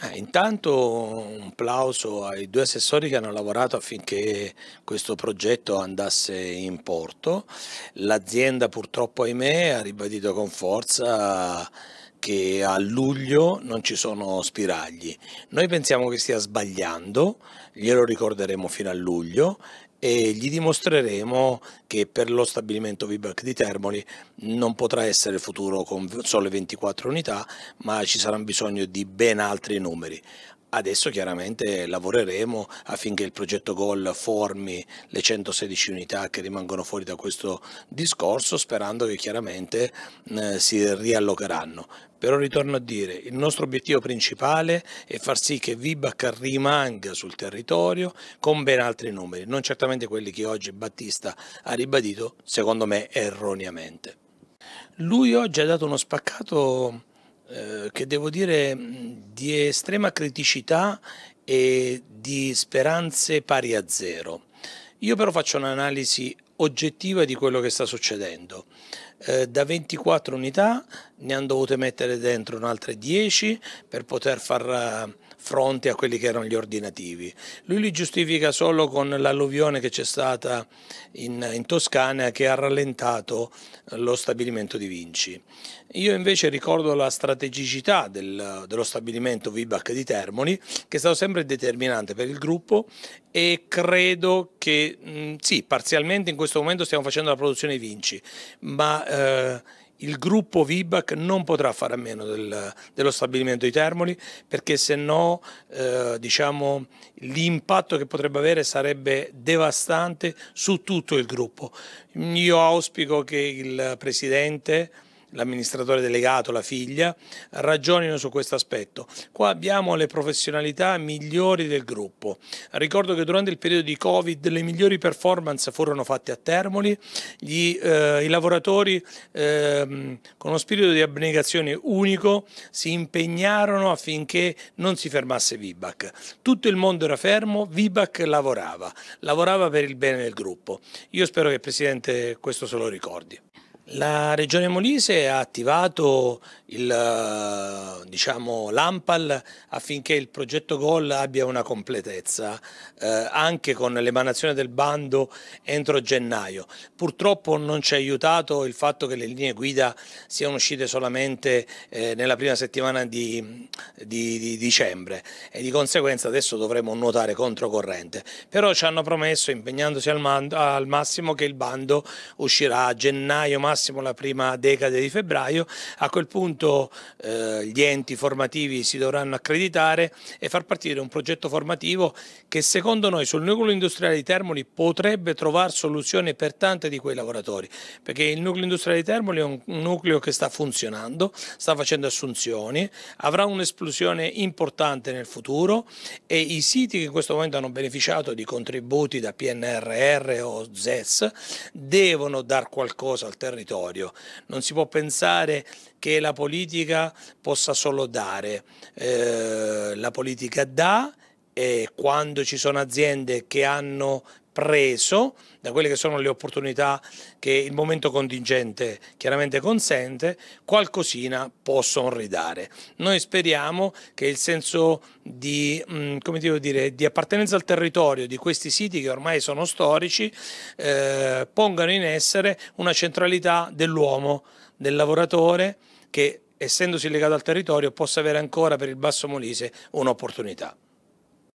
Eh, intanto un plauso ai due assessori che hanno lavorato affinché questo progetto andasse in porto. L'azienda purtroppo, ahimè, ha ribadito con forza che a luglio non ci sono spiragli. Noi pensiamo che stia sbagliando, glielo ricorderemo fino a luglio e gli dimostreremo che per lo stabilimento VBAC di Termoli non potrà essere futuro con sole 24 unità, ma ci sarà bisogno di ben altri numeri. Adesso chiaramente lavoreremo affinché il progetto GOL formi le 116 unità che rimangono fuori da questo discorso sperando che chiaramente eh, si riallocheranno. Però ritorno a dire, il nostro obiettivo principale è far sì che Vibac rimanga sul territorio con ben altri numeri, non certamente quelli che oggi Battista ha ribadito, secondo me erroneamente. Lui oggi ha dato uno spaccato eh, che devo dire mm, di estrema criticità e di speranze pari a zero. Io però faccio un'analisi oggettiva di quello che sta succedendo. Eh, da 24 unità ne hanno dovute mettere dentro un'altra 10 per poter far fronte a quelli che erano gli ordinativi. Lui li giustifica solo con l'alluvione che c'è stata in, in Toscana che ha rallentato lo stabilimento di Vinci. Io invece ricordo la strategicità del, dello stabilimento Vibac di Termoli che è stato sempre determinante per il gruppo e credo che mh, sì, parzialmente in questo momento stiamo facendo la produzione Vinci, ma eh, il gruppo Vibac non potrà fare a meno del, dello stabilimento di Termoli perché se no eh, diciamo, l'impatto che potrebbe avere sarebbe devastante su tutto il gruppo. Io auspico che il Presidente l'amministratore delegato, la figlia, ragionino su questo aspetto. Qua abbiamo le professionalità migliori del gruppo. Ricordo che durante il periodo di Covid le migliori performance furono fatte a Termoli, gli, eh, i lavoratori eh, con uno spirito di abnegazione unico si impegnarono affinché non si fermasse Vibac. Tutto il mondo era fermo, Vibac lavorava, lavorava per il bene del gruppo. Io spero che il Presidente questo se lo ricordi. La Regione Molise ha attivato il, eh, diciamo, l'AMPAL affinché il progetto GOL abbia una completezza eh, anche con l'emanazione del bando entro gennaio. Purtroppo non ci ha aiutato il fatto che le linee guida siano uscite solamente eh, nella prima settimana di, di, di, dicembre e di conseguenza adesso dovremo nuotare controcorrente. Però ci hanno promesso, impegnandosi al, mando, al massimo, che il bando uscirà a gennaio massimo la prima decade di febbraio. A quel punto punto eh, gli enti formativi si dovranno accreditare e far partire un progetto formativo che secondo noi sul nucleo industriale di Termoli potrebbe trovare soluzione per tanti di quei lavoratori, perché il nucleo industriale di Termoli è un nucleo che sta funzionando, sta facendo assunzioni, avrà un'esplosione importante nel futuro e i siti che in questo momento hanno beneficiato di contributi da PNRR o ZES devono dar qualcosa al territorio. Non si può pensare che la politica politica possa solo dare. Eh, la politica dà e quando ci sono aziende che hanno preso da quelle che sono le opportunità che il momento contingente chiaramente consente, qualcosina possono ridare. Noi speriamo che il senso di, mm, dire, di appartenenza al territorio di questi siti che ormai sono storici eh, pongano in essere una centralità dell'uomo, del lavoratore, che essendosi legato al territorio possa avere ancora per il Basso Molise un'opportunità.